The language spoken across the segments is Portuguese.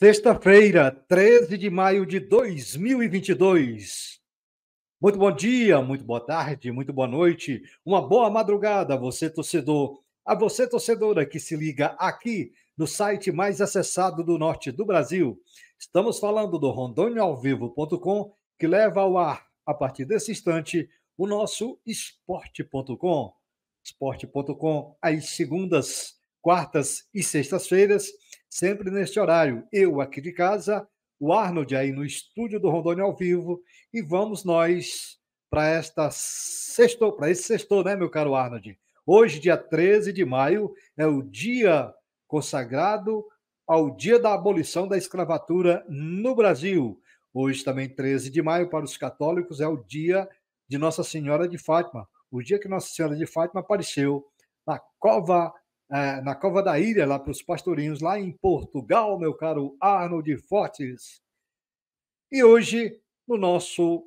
Sexta-feira, 13 de maio de 2022. Muito bom dia, muito boa tarde, muito boa noite, uma boa madrugada a você, torcedor, a você, torcedora, que se liga aqui no site mais acessado do norte do Brasil. Estamos falando do rondôniaovivo.com, que leva ao ar, a partir desse instante, o nosso esporte.com. Esporte.com, às segundas, quartas e sextas-feiras sempre neste horário. Eu aqui de casa, o Arnold aí no estúdio do Rondônia ao vivo, e vamos nós para esta sexto, para esse sexto, né, meu caro Arnold? Hoje, dia 13 de maio, é o dia consagrado ao dia da abolição da escravatura no Brasil. Hoje também 13 de maio para os católicos é o dia de Nossa Senhora de Fátima, o dia que Nossa Senhora de Fátima apareceu na cova é, na Cova da Ilha, lá para os pastorinhos, lá em Portugal, meu caro Arnold Fortes. E hoje, no nosso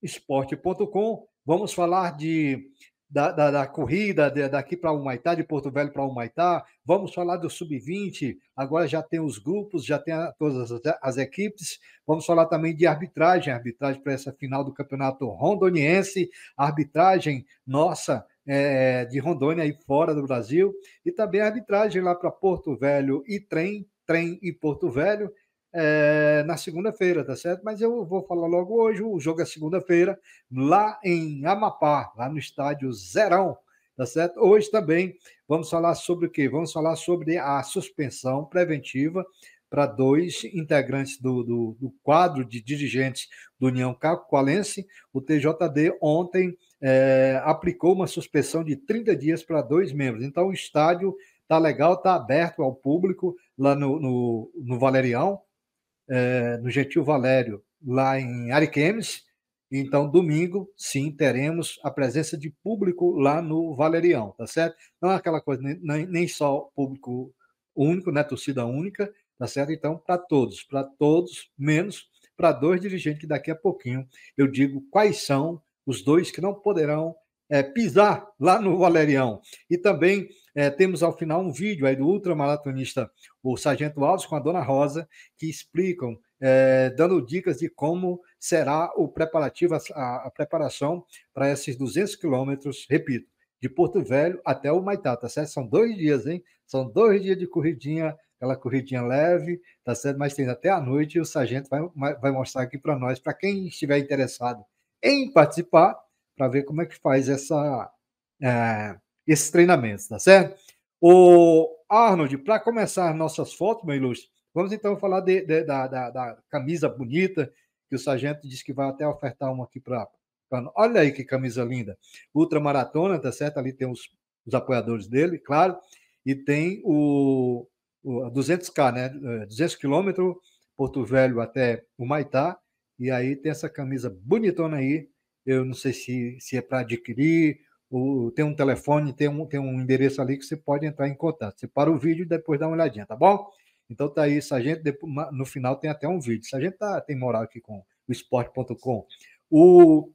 esporte.com, vamos falar de, da, da, da corrida de, daqui para o Humaitá, de Porto Velho para o Humaitá, vamos falar do Sub-20, agora já tem os grupos, já tem a, todas as, as, equipes, vamos falar também de arbitragem, arbitragem para essa final do Campeonato Rondoniense, arbitragem nossa, é, de Rondônia e fora do Brasil, e também a arbitragem lá para Porto Velho e Trem, Trem e Porto Velho, é, na segunda-feira, tá certo? Mas eu vou falar logo hoje, o jogo é segunda-feira, lá em Amapá, lá no estádio Zerão, tá certo? Hoje também vamos falar sobre o quê? Vamos falar sobre a suspensão preventiva para dois integrantes do, do, do, quadro de dirigentes do União Cacoalense. O TJD ontem é, aplicou uma suspensão de 30 dias para dois membros. Então, o estádio está legal, está aberto ao público lá no, no, no Valerião, é, no Gentil Valério, lá em Ariquemes. Então, domingo, sim, teremos a presença de público lá no Valerião, tá certo? Não é aquela coisa, nem, nem só público único, né? Torcida única, tá certo? Então, para todos, para todos, menos para dois dirigentes, que daqui a pouquinho eu digo quais são os dois que não poderão é, pisar lá no Valerião. E também é, temos ao final um vídeo aí do ultramaratonista, o Sargento Alves, com a Dona Rosa, que explicam, é, dando dicas de como será o preparativo, a, a preparação para esses 200 quilômetros, repito, de Porto Velho até o Maitá, tá certo? São dois dias, hein? São dois dias de corridinha aquela corridinha leve, tá certo? Mas tem até a noite e o sargento vai, vai mostrar aqui para nós, para quem estiver interessado em participar, para ver como é que faz essa, é, esse treinamento, tá certo? O Arnold, para começar nossas fotos, meu ilustre, vamos então falar de, de, da, da, da, camisa bonita, que o sargento disse que vai até ofertar uma aqui para. Olha aí que camisa linda. Ultramaratona, tá certo? Ali tem os, os apoiadores dele, claro. E tem o, 200K, né? 200 eh, km, Porto Velho até o Maitá, e aí tem essa camisa bonitona aí, eu não sei se, se é para adquirir, ou tem um telefone, tem um, tem um endereço ali que você pode entrar em contato. Você para o vídeo e depois dá uma olhadinha, tá bom? Então tá aí, Sargento, no final tem até um vídeo. Sargento tá, tem moral aqui com o esporte.com. O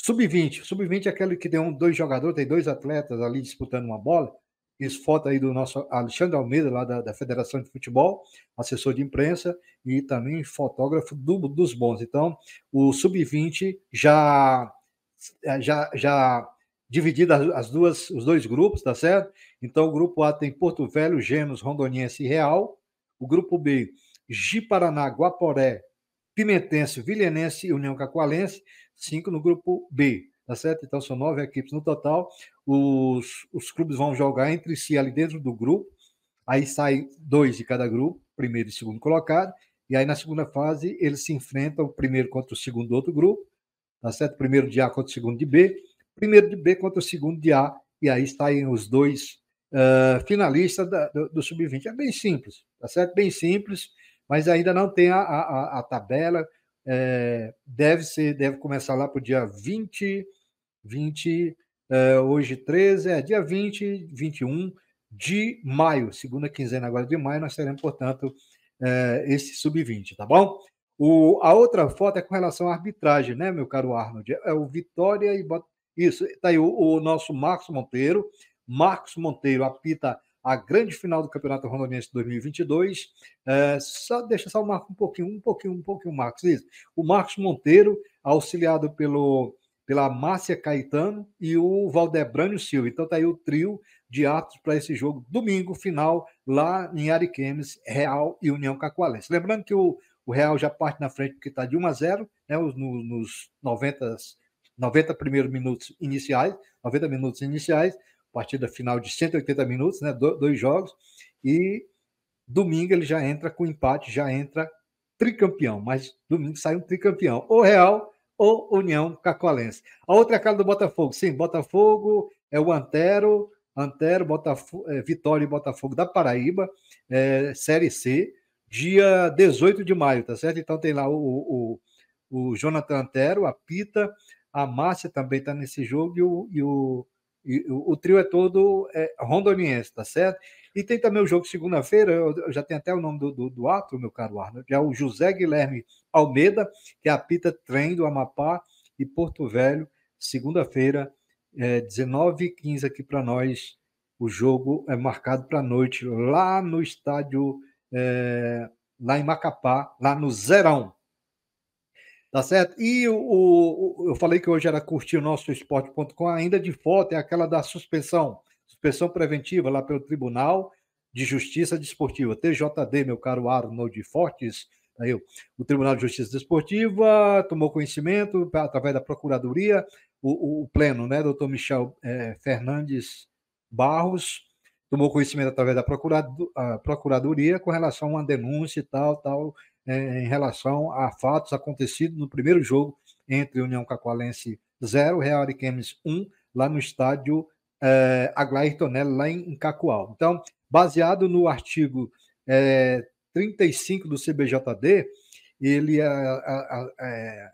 Sub-20, Sub-20 é aquele que tem um, dois jogadores, tem dois atletas ali disputando uma bola, isso, foto aí do nosso Alexandre Almeida, lá da, da Federação de Futebol, assessor de imprensa e também fotógrafo do, dos bons. Então, o Sub-20 já, é, já, já dividido as, as, duas, os dois grupos, tá certo? Então, o grupo A tem Porto Velho, Gêmeos, Rondoniense e Real. O grupo B, Jiparaná, Guaporé, Pimentense, Vilhenense e União Cacoalense. Cinco no grupo B tá certo? Então são nove equipes no total. Os, os clubes vão jogar entre si ali dentro do grupo, aí sai dois de cada grupo, primeiro e segundo colocado, e aí na segunda fase eles se enfrentam, primeiro contra o segundo do outro grupo, tá certo? Primeiro de A contra o segundo de B, primeiro de B contra o segundo de A, e aí saem os dois uh, finalistas da, do, do Sub-20. É bem simples, tá certo? Bem simples, mas ainda não tem a, a, a tabela é, deve ser, deve começar lá para o dia 20, 20, é, hoje 13, é dia 20, 21 de maio, segunda quinzena agora de maio, nós teremos, portanto, é, esse sub-20, tá bom? O, a outra foto é com relação à arbitragem, né, meu caro Arnold? É, é o Vitória e Isso, tá aí o, o nosso Marcos Monteiro. Marcos Monteiro apita a grande final do Campeonato Rondonense 2022. É, só, deixa só o Marcos um pouquinho, um pouquinho, um pouquinho, Marcos. Isso. O Marcos Monteiro, auxiliado pelo, pela Márcia Caetano e o Valdebrânio Silva. Então tá aí o trio de atos para esse jogo domingo, final, lá em Ariquemes, Real e União Cacoalense. Lembrando que o, o Real já parte na frente porque está de 1 a 0, né, nos, nos 90, 90 primeiros minutos iniciais, 90 minutos iniciais, partida final de 180 minutos, né? Do, dois jogos. E domingo ele já entra com empate, já entra tricampeão. Mas domingo sai um tricampeão. Ou Real ou União Cacoalense. A outra é a cara do Botafogo. Sim, Botafogo é o Antero. Antero, Botafogo, é, Vitória e Botafogo da Paraíba, é, Série C, dia 18 de maio, tá certo? Então tem lá o, o, o Jonathan Antero, a Pita, a Márcia também está nesse jogo e o, e o e, o, trio é todo é, rondoniense, tá certo? E tem também o jogo segunda-feira, eu, já tenho até o nome do, do, do ato, meu caro Arnold, é o José Guilherme Almeida, que apita trem do Amapá e Porto Velho, segunda-feira, é, 19h15 aqui para nós. O jogo é marcado para noite lá no estádio, é, lá em Macapá, lá no Zerão, Tá certo? E o, o, eu falei que hoje era curtir o nosso esporte.com, ainda de foto, é aquela da suspensão, suspensão preventiva lá pelo Tribunal de Justiça Desportiva, TJD, meu caro Arnold Fortes. Aí, o Tribunal de Justiça Desportiva tomou conhecimento através da Procuradoria, o, o pleno, né, doutor Michel é, Fernandes Barros, tomou conhecimento através da procurado, Procuradoria com relação a uma denúncia e tal, tal, né, em relação a fatos acontecidos no primeiro jogo entre União Cacoalense 0, Real Ariquemes 1, lá no estádio é, eh, Aglair Tonelli, lá em, Cacoal. Então, baseado no artigo é, eh, 35 do CBJD, ele a, a, a, é,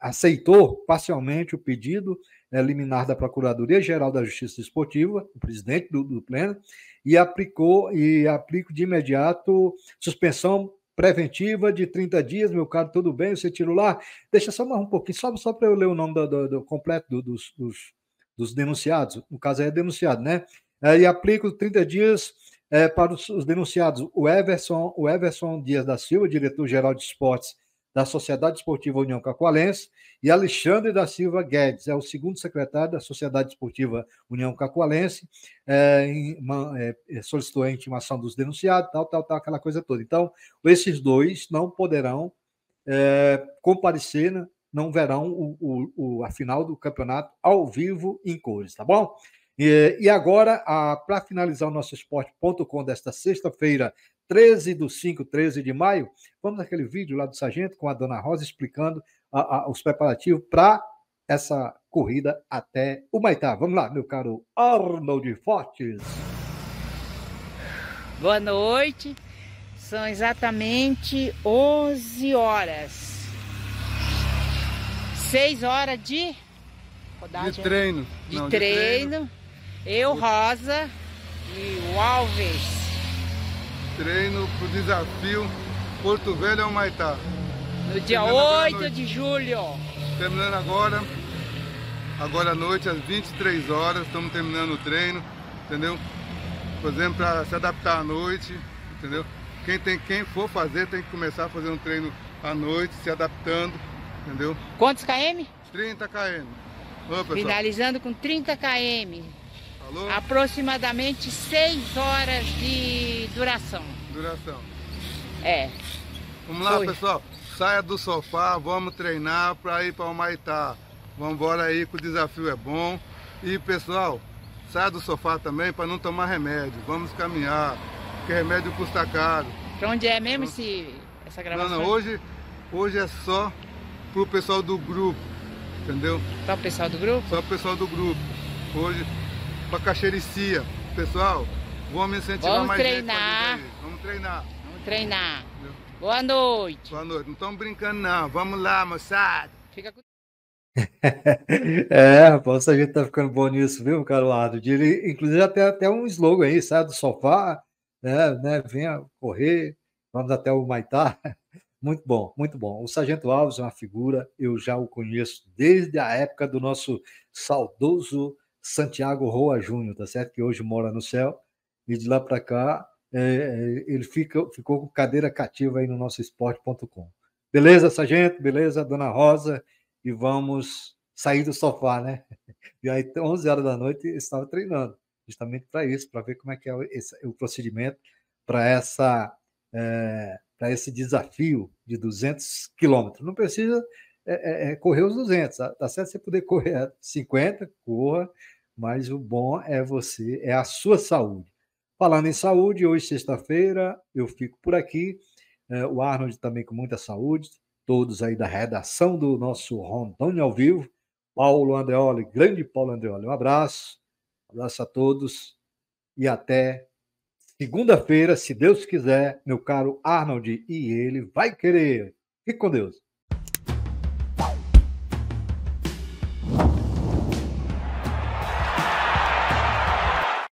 aceitou parcialmente o pedido eh, liminar da Procuradoria-Geral da Justiça Esportiva, o presidente do, do Pleno, e aplicou e aplica de imediato suspensão preventiva de 30 dias, meu caro, tudo bem? Você tirou lá? Deixa só mais um pouquinho, só, só para eu ler o nome do, do, do completo do, dos, dos, dos, denunciados, no caso é denunciado, né? É, e aplico 30 dias é, para os, os, denunciados. O Everson, o Everson Dias da Silva, diretor-geral de esportes da Sociedade Esportiva União Cacoalense, e Alexandre da Silva Guedes, é o segundo secretário da Sociedade Esportiva União Cacoalense, é, uma, é, é, solicitou a intimação dos denunciados, tal, tal, tal, aquela coisa toda. Então, esses dois não poderão é, comparecer, né? não verão o, o, o, a final do campeonato ao vivo em cores, tá bom? E, e agora, para finalizar o nosso esporte.com desta sexta-feira, 13 do 5, 13 de maio, vamos naquele vídeo lá do Sargento com a dona Rosa explicando a, a, os preparativos para essa corrida até o Maitá. Vamos lá, meu caro Arnold Fortes. Boa noite. São exatamente 11 horas. 6 horas de rodagem. De né? treino. De, Não, treino. de treino. Eu, Rosa e o Alves treino pro desafio Porto Velho ao é Maitá. No dia Terminando 8 de julho. Terminando agora, agora à noite, às 23 horas, estamos terminando o treino, entendeu? Fazendo para se adaptar à noite, entendeu? Quem, tem, quem for fazer tem que começar a fazer um treino à noite, se adaptando, entendeu? Quantos KM? 30 KM. Finalizando com 30 km aproximadamente seis horas de duração. Duração. É. Vamos lá, Foi. pessoal. Saia do sofá, vamos treinar para ir para o Maitá. Vamos embora aí que o desafio é bom. E pessoal, saia do sofá também para não tomar remédio. Vamos caminhar, porque remédio custa caro. Para onde é mesmo então, esse, essa gravação? Não, não, hoje, hoje é só pro pessoal do grupo, entendeu? Só o pessoal do grupo? Só o pessoal do grupo. Hoje bacaxericia. Pessoal, vamos incentivar vamos mais treinar. gente. Vamos treinar. Vamos treinar. Boa noite. Boa noite. Não estamos brincando, não. Vamos lá, moçada. Fica com... é, rapaz, a gente tá ficando bom nisso, viu, Carolado? Ele, inclusive, até tem até um slogan aí, sai do sofá, né, né, venha correr, vamos até o Maitá. Muito bom, muito bom. O Sargento Alves é uma figura, eu já o conheço desde a época do nosso saudoso Santiago Roa Júnior, tá certo? Que hoje mora no céu, e de lá para cá é, é, ele fica, ficou com cadeira cativa aí no nosso esporte.com. Beleza, Sargento? Beleza, Dona Rosa? E vamos sair do sofá, né? E aí, 11 horas da noite, estava treinando, justamente para isso, para ver como é que é esse, o procedimento para essa é, para esse desafio de 200 quilômetros. Não precisa é, é, é, correr os 200. Tá, tá certo você poder correr 50, corra, mas o bom é você, é a sua saúde. Falando em saúde, hoje, sexta-feira, eu fico por aqui. É, o Arnold também com muita saúde, todos aí da redação do nosso Rondônia ao vivo. Paulo Andreoli, grande Paulo Andreoli, um abraço, um abraço a todos e até segunda-feira, se Deus quiser, meu caro Arnold e ele vai querer. Fique com Deus.